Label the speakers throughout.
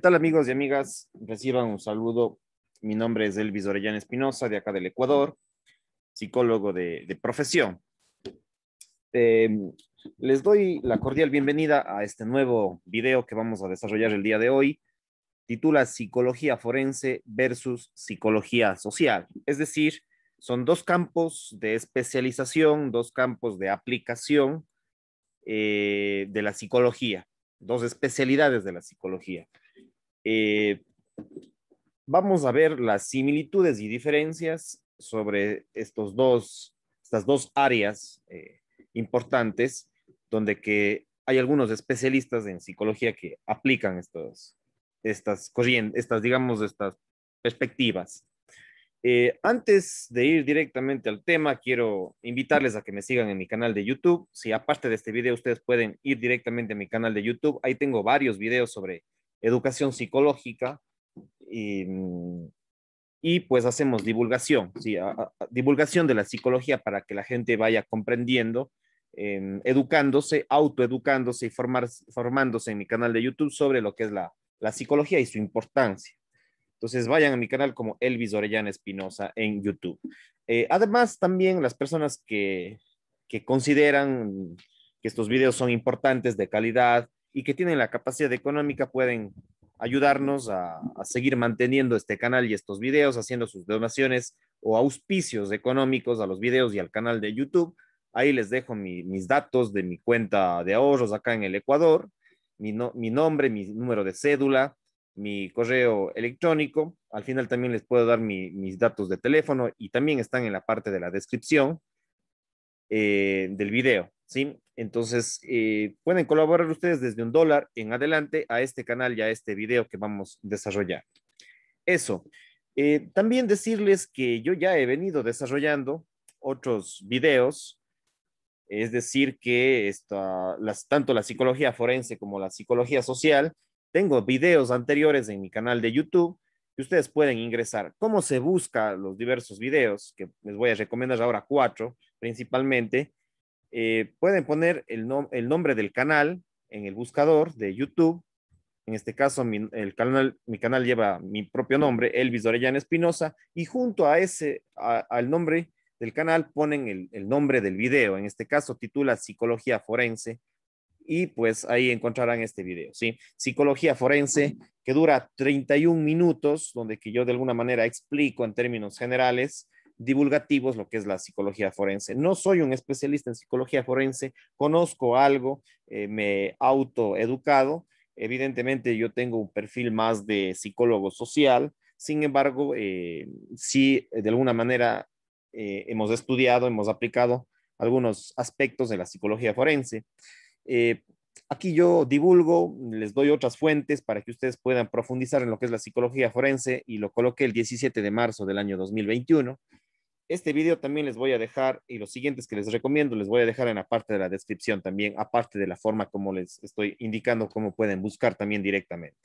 Speaker 1: tal amigos y amigas? Reciban un saludo. Mi nombre es Elvis Orellana Espinosa, de acá del Ecuador, psicólogo de, profesión. Em, les doy la cordial bienvenida a este nuevo video que vamos a desarrollar el día de hoy. Titula Psicología forense versus psicología social. Es decir, son dos campos de especialización, dos campos de aplicación eh, de la psicología, dos especialidades de la psicología. Eh, vamos a ver las similitudes y diferencias sobre estos dos, estas dos áreas eh, importantes, donde que hay algunos especialistas en psicología que aplican estos, estas corrientes, estas, digamos, estas perspectivas. Eh, antes de ir directamente al tema, quiero invitarles a que me sigan en mi canal de YouTube. Si aparte de este video ustedes pueden ir directamente a mi canal de YouTube, ahí tengo varios videos sobre educación psicológica y, pues hacemos divulgación, divulgación de la psicología para que la gente vaya comprendiendo, em, educándose, autoeducándose y formándose en mi canal de YouTube sobre lo que es la, psicología y su importancia. Entonces vayan a mi canal como Elvis Orellana Espinosa en YouTube. Eh, además, también las personas que, que consideran que estos videos son importantes de calidad, y que tienen la capacidad económica pueden ayudarnos a, seguir manteniendo este canal y estos videos, haciendo sus donaciones o auspicios económicos a los videos y al canal de YouTube. Ahí les dejo mis datos de mi cuenta de ahorros acá en el Ecuador, mi, mi nombre, mi número de cédula, mi correo electrónico. Al final también les puedo dar mis datos de teléfono y también están en la parte de la descripción eh, del video. ¿sí? Entonces, eh, pueden colaborar ustedes desde un dólar en adelante a este canal y a este video que vamos a desarrollar. Eso. Eh, también decirles que yo ya he venido desarrollando otros videos, es decir, que tanto la psicología forense como la psicología social, tengo videos anteriores en mi canal de YouTube que ustedes pueden ingresar. ¿Cómo se busca los diversos videos? Que les voy a recomendar ahora cuatro principalmente eh, pueden poner el, nombre del canal en el buscador de YouTube. En este caso, mi, canal, lleva mi propio nombre, Elvis Orellana Espinosa, y junto a ese, al nombre del canal, ponen el, nombre del video. En este caso, titula Psicología Forense y pues ahí encontrarán este video, ¿sí? Psicología forense, que dura 31 minutos, donde que yo de alguna manera explico en términos generales divulgativos, lo que es la psicología forense. No soy un especialista en psicología forense, conozco algo, eh, me autoeducado. Evidentemente yo tengo un perfil más de psicólogo social, sin embargo, eh, sí, de alguna manera eh, hemos estudiado, hemos aplicado algunos aspectos de la psicología forense. aquí yo divulgo, les doy otras fuentes para que ustedes puedan profundizar en lo que es la psicología forense y lo coloqué el 17 de marzo del año 2021. Este video también les voy a dejar y los siguientes que les recomiendo les voy a dejar en la parte de la descripción también, aparte de la forma como les estoy indicando cómo pueden buscar también directamente.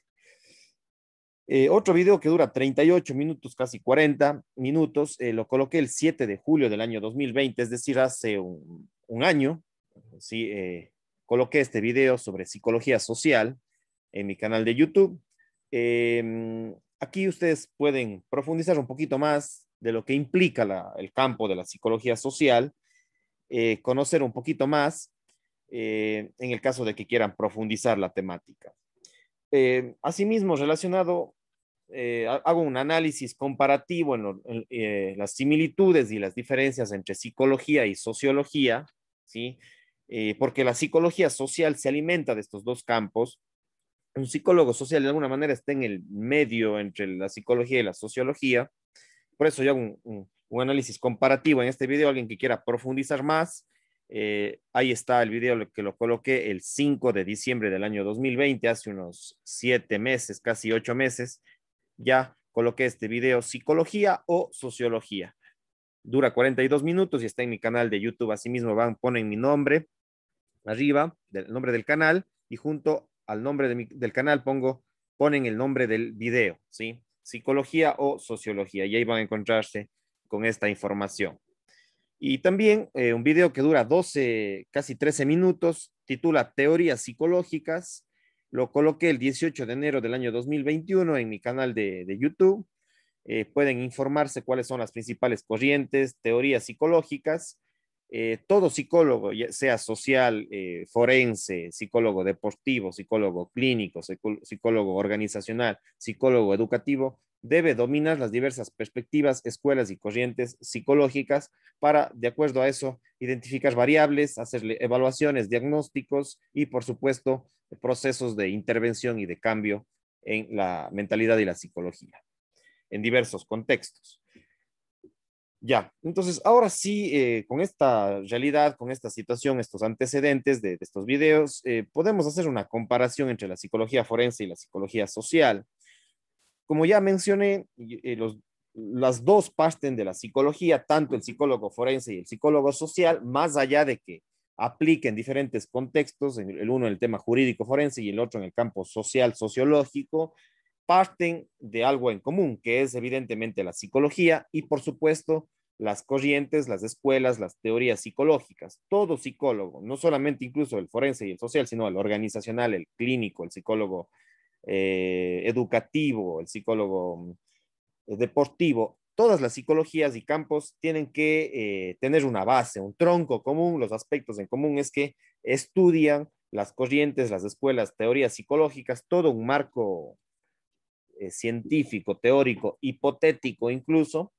Speaker 1: Eh, otro video que dura 38 minutos, casi 40 minutos, eh, lo coloqué el 7 de julio del año 2020, es decir, hace un, año, sí, eh, coloqué este video sobre psicología social en mi canal de YouTube. Em, aquí ustedes pueden profundizar un poquito más de lo que implica el campo de la psicología social, eh, conocer un poquito más eh, en el caso de que quieran profundizar la temática. Eh, asimismo, relacionado, hago un análisis comparativo en, las similitudes y las diferencias entre psicología y sociología, ¿sí? porque la psicología social se alimenta de estos dos campos. Un psicólogo social de alguna manera está en el medio entre la psicología y la sociología por eso yo hago un, análisis comparativo en este video. Alguien que quiera profundizar más, eh, ahí está el video que lo coloqué el 5 de diciembre del año 2020, hace unos siete meses, casi ocho meses. Ya coloqué este video, psicología o sociología. Dura 42 minutos y está en mi canal de YouTube. Asimismo, van, ponen mi nombre arriba, del nombre del canal, y junto al nombre del canal pongo, ponen el nombre del video, ¿sí? psicología o sociología. Y ahí van a encontrarse con esta información. Y también eh, un video que dura 12, casi 13 minutos, titula Teorías psicológicas. Lo coloqué el 18 de enero del año 2021 en mi canal de, YouTube. Eh, pueden informarse cuáles son las principales corrientes, teorías psicológicas eh, todo psicólogo, ya sea social, eh, forense, psicólogo deportivo, psicólogo clínico, psicólogo organizacional, psicólogo educativo, debe dominar las diversas perspectivas, escuelas y corrientes psicológicas para, de acuerdo a eso, identificar variables, hacerle evaluaciones, diagnósticos y, por supuesto, procesos de intervención y de cambio en la mentalidad y la psicología en diversos contextos. Ya, entonces ahora sí, eh, con esta realidad, con esta situación, estos antecedentes de, estos videos, eh, podemos hacer una comparación entre la psicología forense y la psicología social. Como ya mencioné, eh, las dos parten de la psicología, tanto el psicólogo forense y el psicólogo social, más allá de que apliquen diferentes contextos, el uno en el tema jurídico forense y el otro en el campo social, sociológico, parten de algo en común, que es evidentemente la psicología y por supuesto las corrientes, las escuelas, las teorías psicológicas. Todo psicólogo, no solamente incluso el forense y el social, sino el organizacional, el clínico, el psicólogo eh, educativo, el psicólogo eh, deportivo, todas las psicologías y campos tienen que eh, tener una base, un tronco común. Los aspectos en común es que estudian las corrientes, las escuelas, teorías psicológicas, todo un marco científico, teórico, hipotético incluso,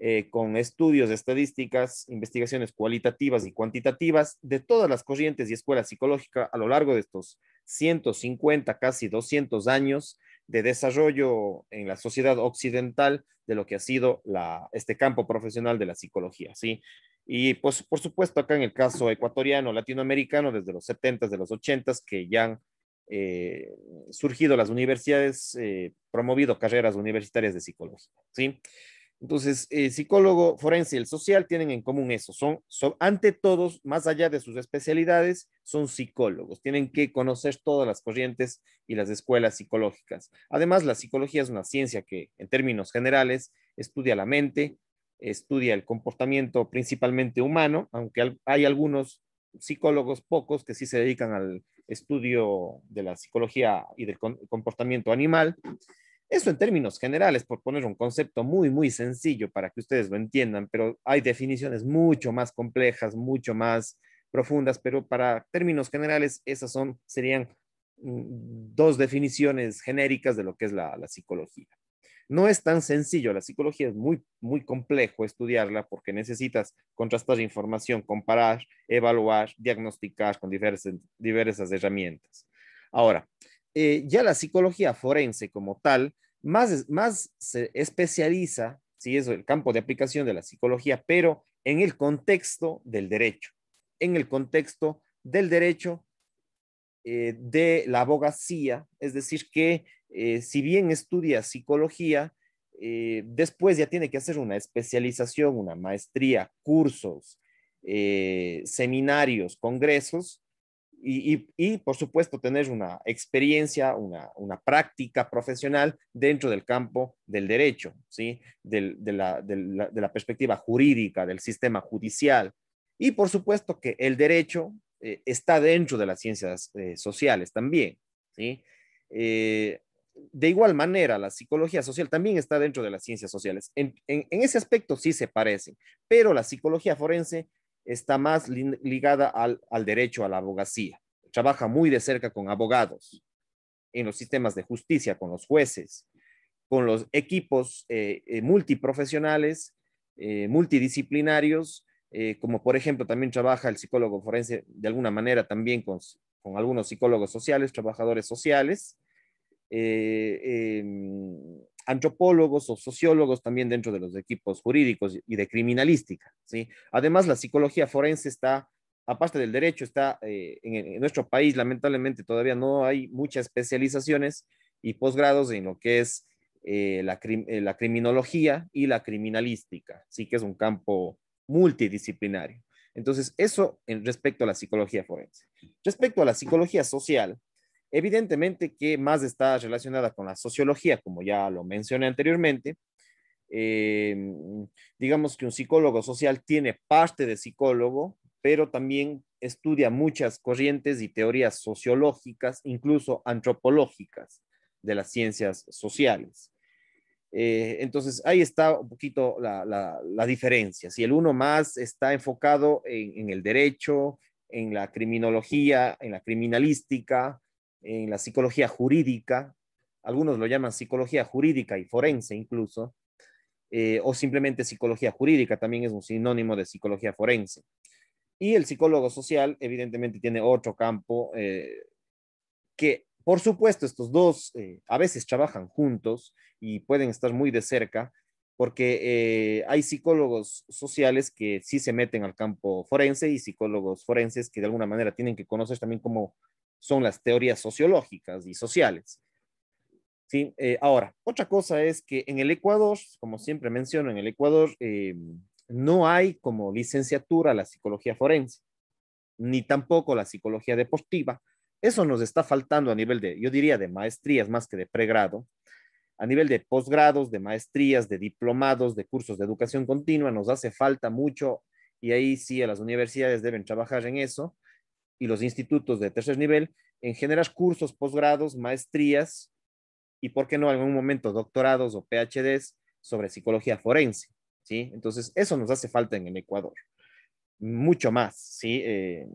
Speaker 1: eh, con estudios, estadísticas, investigaciones cualitativas y cuantitativas de todas las corrientes y escuelas psicológicas a lo largo de estos 150, casi 200 años de desarrollo en la sociedad occidental de lo que ha sido la, este campo profesional de la psicología, ¿sí? Y pues, por supuesto, acá en el caso ecuatoriano, latinoamericano, desde los 70s, de los 80s, que ya han eh, surgido las universidades, eh, promovido carreras universitarias de psicología, ¿sí? sí entonces, el eh, psicólogo forense y el social tienen en común eso. Son, son, ante todos, más allá de sus especialidades, son psicólogos. Tienen que conocer todas las corrientes y las escuelas psicológicas. Además, la psicología es una ciencia que, en términos generales, estudia la mente, estudia el comportamiento principalmente humano, aunque hay algunos psicólogos, pocos, que sí se dedican al estudio de la psicología y del comportamiento animal. Eso en términos generales, por poner un concepto muy, muy sencillo para que ustedes lo entiendan, pero hay definiciones mucho más complejas, mucho más profundas, pero para términos generales, esas son, serían mm, dos definiciones genéricas de lo que es la, psicología. No es tan sencillo, la psicología es muy, muy complejo estudiarla porque necesitas contrastar información, comparar, evaluar, diagnosticar con diversas, diversas herramientas. Ahora, eh, ya la psicología forense como tal, más, se especializa, si sí, es el campo de aplicación de la psicología, pero en el contexto del derecho, en el contexto del derecho eh, de la abogacía, es decir, que eh, si bien estudia psicología, después ya tiene que hacer una especialización, una maestría, cursos, seminarios, congresos y, por supuesto tener una experiencia, una, práctica profesional dentro del campo del derecho, ¿sí? de, la, perspectiva jurídica, del sistema judicial. Y por supuesto que el derecho eh, está dentro de las ciencias eh, sociales también. ¿sí? Eh, de igual manera, la psicología social también está dentro de las ciencias sociales. En, en ese aspecto sí se parecen, pero la psicología forense está más ligada al, derecho, a la abogacía. Trabaja muy de cerca con abogados, en los sistemas de justicia, con los jueces, con los equipos eh, eh, multiprofesionales, eh, multidisciplinarios, como por ejemplo también trabaja el psicólogo forense de alguna manera también con algunos psicólogos sociales, trabajadores sociales, eh, em, antropólogos o sociólogos también dentro de los equipos jurídicos y de criminalística. ¿sí? Además, la psicología forense está, aparte del derecho, está eh, en, nuestro país, lamentablemente todavía no hay muchas especializaciones y posgrados en lo que es eh, la, la, criminología y la criminalística, sí que es un campo multidisciplinario. Entonces, eso en respecto a la psicología forense. Respecto a la psicología social, Evidentemente que más está relacionada con la sociología, como ya lo mencioné anteriormente. Em, digamos que un psicólogo social tiene parte de psicólogo, pero también estudia muchas corrientes y teorías sociológicas, incluso antropológicas de las ciencias sociales. Eh, entonces, ahí está un poquito la, diferencia. Si el uno más está enfocado en, el derecho, en la criminología, en la criminalística, en la psicología jurídica, algunos lo llaman psicología jurídica y forense incluso, eh, o simplemente psicología jurídica, también es un sinónimo de psicología forense. Y el psicólogo social, evidentemente, tiene otro campo eh, que, por supuesto, estos dos eh, a veces trabajan juntos y pueden estar muy de cerca, porque hay psicólogos sociales que sí se meten al campo forense y psicólogos forenses que de alguna manera tienen que conocer también cómo son las teorías sociológicas y sociales. ¿Sí? Eh, ahora, otra cosa es que en el Ecuador, como siempre menciono, en el Ecuador eh, no hay como licenciatura la psicología forense, ni tampoco la psicología deportiva. Eso nos está faltando a nivel de, yo diría, de maestrías más que de pregrado. A nivel de posgrados, de maestrías, de diplomados, de cursos de educación continua, nos hace falta mucho y ahí sí a las universidades deben trabajar en eso y los institutos de tercer nivel en generar cursos, posgrados, maestrías y, por qué no, en algún momento doctorados o PhDs sobre psicología forense. ¿sí? Entonces, eso nos hace falta en el Ecuador. Mucho más. ¿sí? Eh,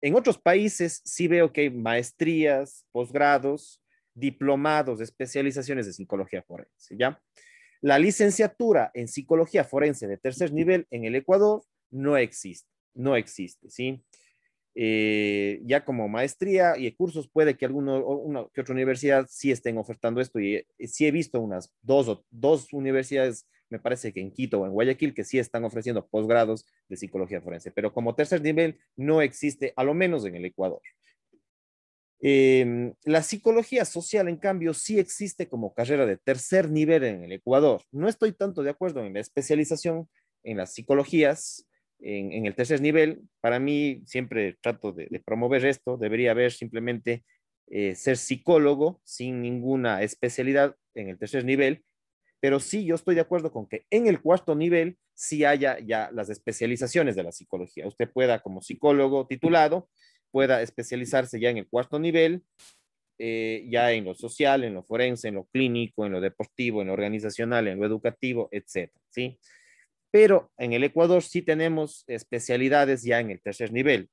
Speaker 1: en otros países sí veo que hay maestrías, posgrados, diplomados, especializaciones de psicología forense. ¿ya? La licenciatura en psicología forense de tercer nivel en el Ecuador no existe. No existe, ¿sí? Eh, ya como maestría y cursos, puede que alguno una, que otra universidad sí estén ofertando esto eh, y, sí he visto unas dos o dos universidades, me parece que en Quito o en Guayaquil, que sí están ofreciendo posgrados de psicología forense, pero como tercer nivel no existe, a lo menos en el Ecuador. Em, la psicología social, en cambio, sí existe como carrera de tercer nivel en el Ecuador. No estoy tanto de acuerdo en la especialización en las psicologías, en, el tercer nivel, para mí siempre trato de, promover esto, debería haber simplemente eh, ser psicólogo sin ninguna especialidad en el tercer nivel, pero sí yo estoy de acuerdo con que en el cuarto nivel sí haya ya las especializaciones de la psicología. Usted pueda como psicólogo titulado, pueda especializarse ya en el cuarto nivel, eh, ya en lo social, en lo forense, en lo clínico, en lo deportivo, en lo organizacional, en lo educativo, etcétera, ¿sí? sí pero en el Ecuador sí tenemos especialidades ya en el tercer nivel.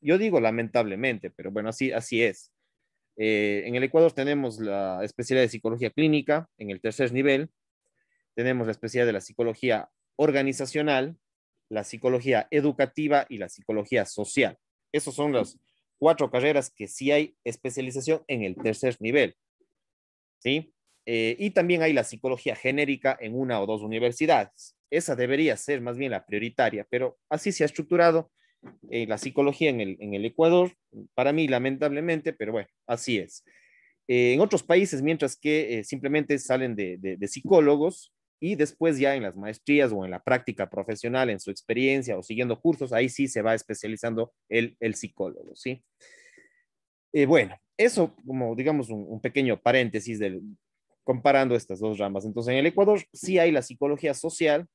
Speaker 1: Yo digo lamentablemente, pero bueno, así, así es. Eh, en el Ecuador tenemos la especialidad de psicología clínica en el tercer nivel, tenemos la especialidad de la psicología organizacional, la psicología educativa y la psicología social. Esas son las cuatro carreras que sí hay especialización en el tercer nivel. ¿Sí? Eh, y también hay la psicología genérica en una o dos universidades esa debería ser más bien la prioritaria, pero así se ha estructurado eh, la psicología en el, Ecuador, para mí lamentablemente, pero bueno, así es. Eh, en otros países, mientras que eh, simplemente salen de, psicólogos y después ya en las maestrías o en la práctica profesional, en su experiencia o siguiendo cursos, ahí sí se va especializando el, psicólogo, ¿sí? bueno, eso como digamos un, pequeño paréntesis de comparando estas dos ramas. Entonces, en el Ecuador sí hay la psicología social,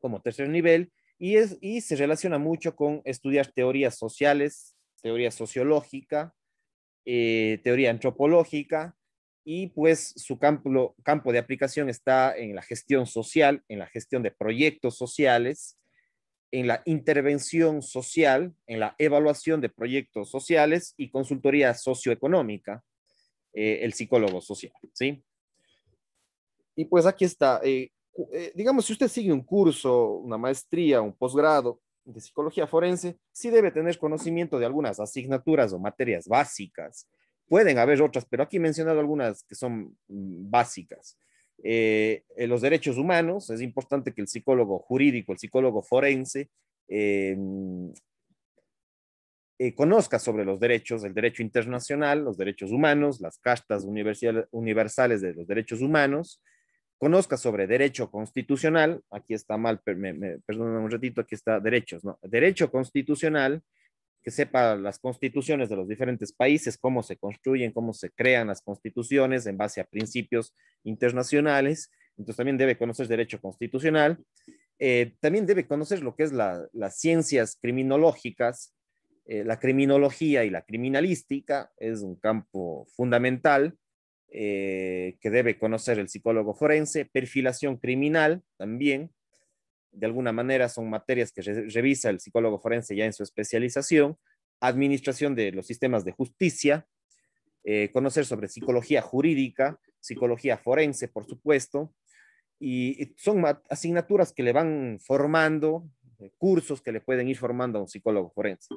Speaker 1: como tercer nivel y, es, y se relaciona mucho con estudiar teorías sociales, teoría sociológica, eh, teoría antropológica y pues su campo, campo de aplicación está en la gestión social, en la gestión de proyectos sociales, en la intervención social, en la evaluación de proyectos sociales y consultoría socioeconómica, eh, el psicólogo social, ¿sí? Y pues aquí está, eh, eh, digamos, si usted sigue un curso, una maestría, un posgrado de psicología forense, sí debe tener conocimiento de algunas asignaturas o materias básicas. Pueden haber otras, pero aquí he mencionado algunas que son mm, básicas. Eh, los derechos humanos, es importante que el psicólogo jurídico, el psicólogo forense, eh, mm, conozca sobre los derechos, el derecho internacional, los derechos humanos, las castas universales de los derechos humanos, conozca sobre derecho constitucional, aquí está mal, me, perdóname un ratito, aquí está derechos, ¿no? Derecho constitucional, que sepa las constituciones de los diferentes países, cómo se construyen, cómo se crean las constituciones en base a principios internacionales, entonces también debe conocer derecho constitucional, eh, también debe conocer lo que es las ciencias criminológicas, eh, la criminología y la criminalística, es un campo fundamental, eh, que debe conocer el psicólogo forense, perfilación criminal también, de alguna manera son materias que revisa el psicólogo forense ya en su especialización, administración de los sistemas de justicia, eh, conocer sobre psicología jurídica, psicología forense, por supuesto, y, son asignaturas que le van formando, eh, cursos que le pueden ir formando a un psicólogo forense.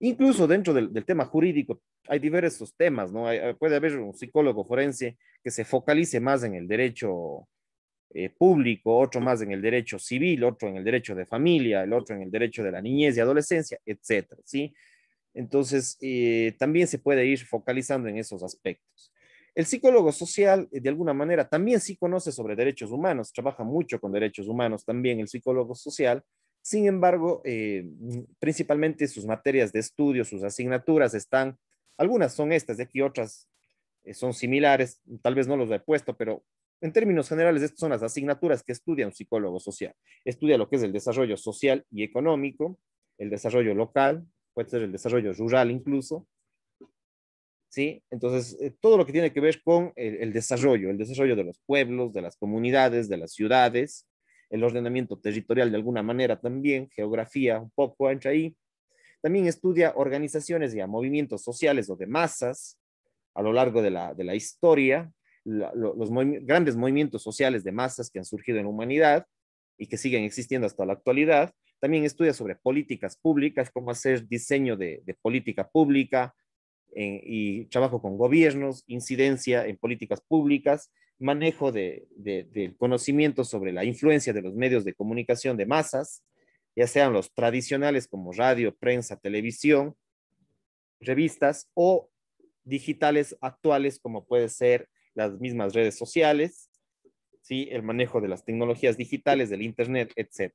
Speaker 1: Incluso dentro del, tema jurídico hay diversos temas, ¿no? Ah, puede haber un psicólogo forense que se focalice más en el derecho eh, público, otro más en el derecho civil, otro en el derecho de familia, el otro en el derecho de la niñez y adolescencia, etcétera, ¿sí? Entonces, eh, también se puede ir focalizando en esos aspectos. El psicólogo social, eh, de alguna manera, también sí conoce sobre derechos humanos, trabaja mucho con derechos humanos también el psicólogo social, sin embargo, eh, mm, principalmente sus materias de estudio, sus asignaturas están, algunas son estas de aquí, otras eh, son similares, tal vez no los he puesto, pero en términos generales, estas son las asignaturas que estudia un psicólogo social. Estudia lo que es el desarrollo social y económico, el desarrollo local, puede ser el desarrollo rural incluso. ¿Sí? Entonces, eh, todo lo que tiene que ver con el, desarrollo, el desarrollo de los pueblos, de las comunidades, de las ciudades, el ordenamiento territorial de alguna manera también, geografía un poco ancha ahí. También estudia organizaciones y movimientos sociales o de masas a lo largo de la, historia, los grandes movimientos sociales de masas que han surgido en la humanidad y que siguen existiendo hasta la actualidad. También estudia sobre políticas públicas, cómo hacer diseño de, política pública, eh, y trabajo con gobiernos, incidencia en políticas públicas, manejo del conocimiento sobre la influencia de los medios de comunicación de masas, ya sean los tradicionales como radio, prensa, televisión, revistas o digitales actuales como pueden ser las mismas redes sociales, ¿sí? el manejo de las tecnologías digitales, del Internet, etc.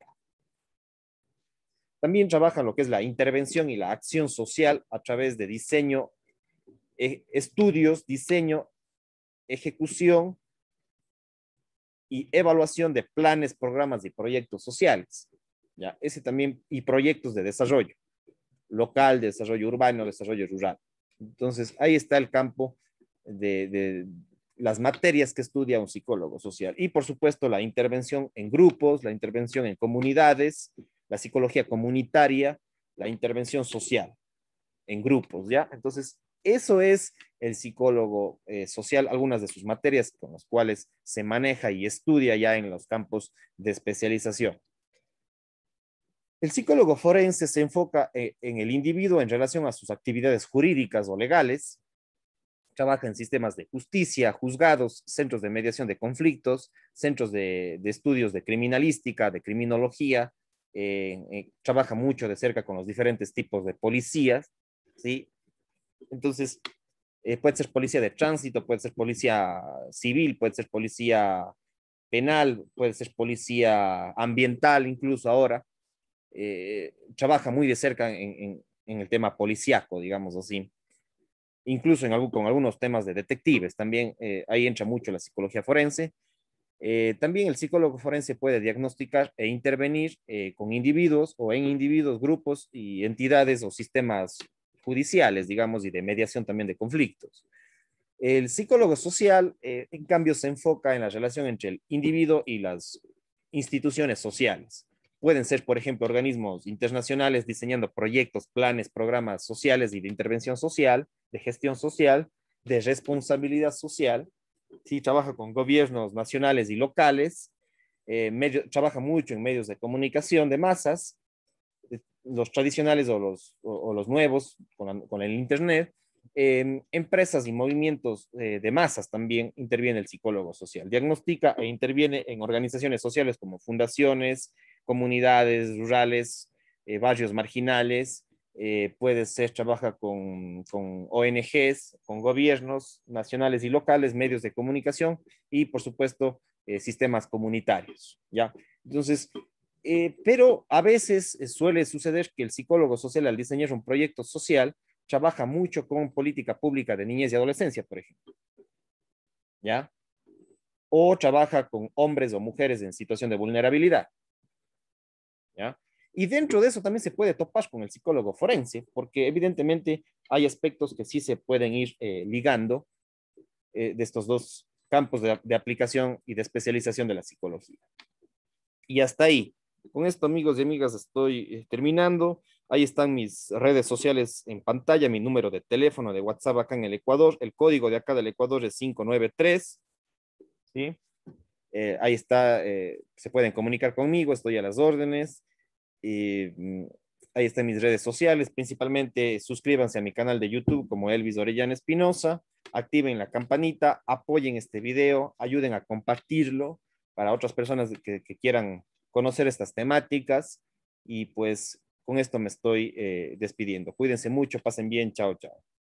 Speaker 1: También trabajan lo que es la intervención y la acción social a través de diseño, eh, estudios, diseño, ejecución y evaluación de planes, programas y proyectos sociales. ¿ya? Ese también, y proyectos de desarrollo local, desarrollo urbano, desarrollo rural. Entonces, ahí está el campo de, de las materias que estudia un psicólogo social. Y por supuesto, la intervención en grupos, la intervención en comunidades, la psicología comunitaria, la intervención social en grupos, ¿ya? Entonces, eso es el psicólogo eh, social, algunas de sus materias con las cuales se maneja y estudia ya en los campos de especialización. El psicólogo forense se enfoca eh, en el individuo en relación a sus actividades jurídicas o legales, trabaja en sistemas de justicia, juzgados, centros de mediación de conflictos, centros de, estudios de criminalística, de criminología, eh, trabaja mucho de cerca con los diferentes tipos de policías, ¿sí? Entonces, eh, puede ser policía de tránsito, puede ser policía civil, puede ser policía penal, puede ser policía ambiental incluso ahora. Eh, trabaja muy de cerca en, el tema policíaco, digamos así. Incluso en con algunos temas de detectives también, eh, ahí entra mucho la psicología forense. también el psicólogo forense puede diagnosticar e intervenir con individuos o en individuos, grupos y entidades o sistemas judiciales, digamos, y de mediación también de conflictos. El psicólogo social, eh, en cambio, se enfoca en la relación entre el individuo y las instituciones sociales. Pueden ser, por ejemplo, organismos internacionales diseñando proyectos, planes, programas sociales y de intervención social, de gestión social, de responsabilidad social. Sí, trabaja con gobiernos nacionales y locales, eh, medio, trabaja mucho en medios de comunicación de masas los tradicionales o los, los nuevos con, el Internet, em, empresas y movimientos eh, de masas también interviene el psicólogo social. Diagnostica e interviene en organizaciones sociales como fundaciones, comunidades rurales, eh, barrios marginales, eh, puede ser, trabaja con, con ONGs, con gobiernos nacionales y locales, medios de comunicación y, por supuesto, sistemas comunitarios, ¿ya? Entonces, eh, pero a veces eh, suele suceder que el psicólogo social al diseñar un proyecto social trabaja mucho con política pública de niñez y adolescencia, por ejemplo. ¿Ya? O trabaja con hombres o mujeres en situación de vulnerabilidad. ¿Ya? Y dentro de eso también se puede topar con el psicólogo forense, porque evidentemente hay aspectos que sí se pueden ir eh, ligando de estos dos campos de, de, aplicación y de especialización de la psicología. Y hasta ahí. Con esto, amigos y amigas, estoy eh, terminando. Ahí están mis redes sociales en pantalla, mi número de teléfono de WhatsApp acá en el Ecuador. El código de acá del Ecuador es 593. ¿sí? Eh, ahí está, eh, se pueden comunicar conmigo, estoy a las órdenes. Mm, ahí están mis redes sociales, principalmente suscríbanse a mi canal de YouTube como Elvis Orellana Espinosa, activen la campanita, apoyen este video, ayuden a compartirlo para otras personas que, que quieran conocer estas temáticas y pues con esto me estoy eh, despidiendo. Cuídense mucho, pasen bien, chao, chao.